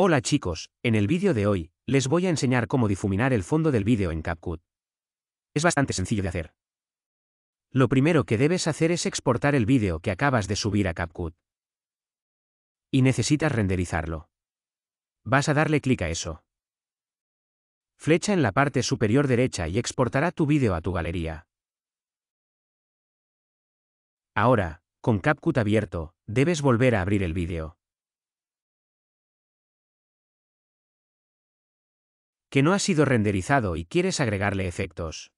Hola chicos, en el vídeo de hoy, les voy a enseñar cómo difuminar el fondo del vídeo en CapCut. Es bastante sencillo de hacer. Lo primero que debes hacer es exportar el vídeo que acabas de subir a CapCut. Y necesitas renderizarlo. Vas a darle clic a eso. Flecha en la parte superior derecha y exportará tu vídeo a tu galería. Ahora, con CapCut abierto, debes volver a abrir el vídeo. que no ha sido renderizado y quieres agregarle efectos.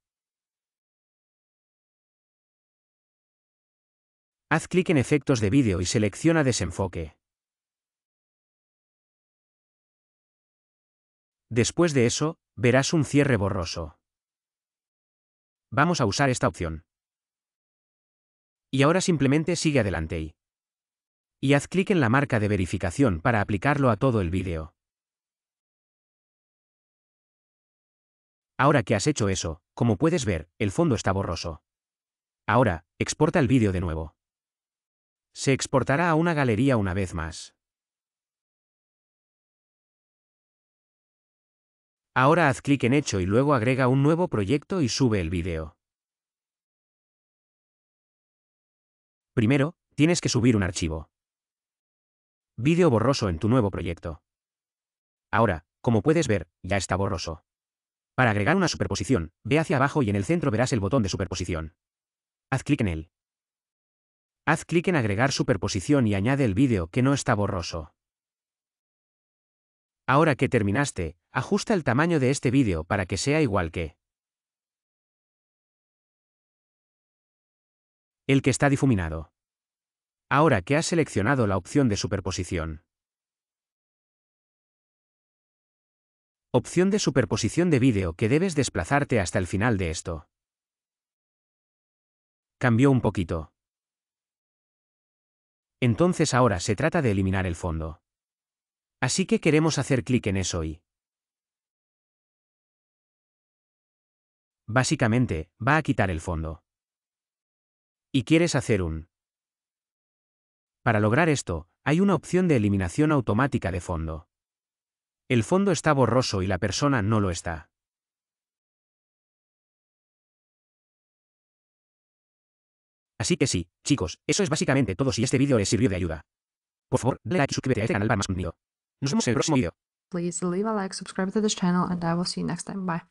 Haz clic en Efectos de vídeo y selecciona Desenfoque. Después de eso, verás un cierre borroso. Vamos a usar esta opción. Y ahora simplemente sigue adelante y, haz clic en la marca de verificación para aplicarlo a todo el vídeo. Ahora que has hecho eso, como puedes ver, el fondo está borroso. Ahora, exporta el vídeo de nuevo. Se exportará a una galería una vez más. Ahora haz clic en Hecho y luego agrega un nuevo proyecto y sube el vídeo. Primero, tienes que subir un archivo. Vídeo borroso en tu nuevo proyecto. Ahora, como puedes ver, ya está borroso. Para agregar una superposición, ve hacia abajo y en el centro verás el botón de superposición. Haz clic en él. Haz clic en agregar superposición y añade el vídeo que no está borroso. Ahora que terminaste, ajusta el tamaño de este vídeo para que sea igual que el que está difuminado. Ahora que has seleccionado la opción de superposición, Opción de superposición de vídeo que debes desplazarte hasta el final de esto. Cambió un poquito. Entonces ahora se trata de eliminar el fondo. Así que queremos hacer clic en eso y... Básicamente, va a quitar el fondo. Y quieres hacer un... Para lograr esto, hay una opción de eliminación automática de fondo. El fondo está borroso y la persona no lo está. Así que sí, chicos, eso es básicamente todo si este vídeo les sirvió de ayuda. Por favor, dale like y suscríbete a este canal para más contenido. Nos vemos en el próximo vídeo. Please leave a like, subscribe to this channel and I will see next time. Bye.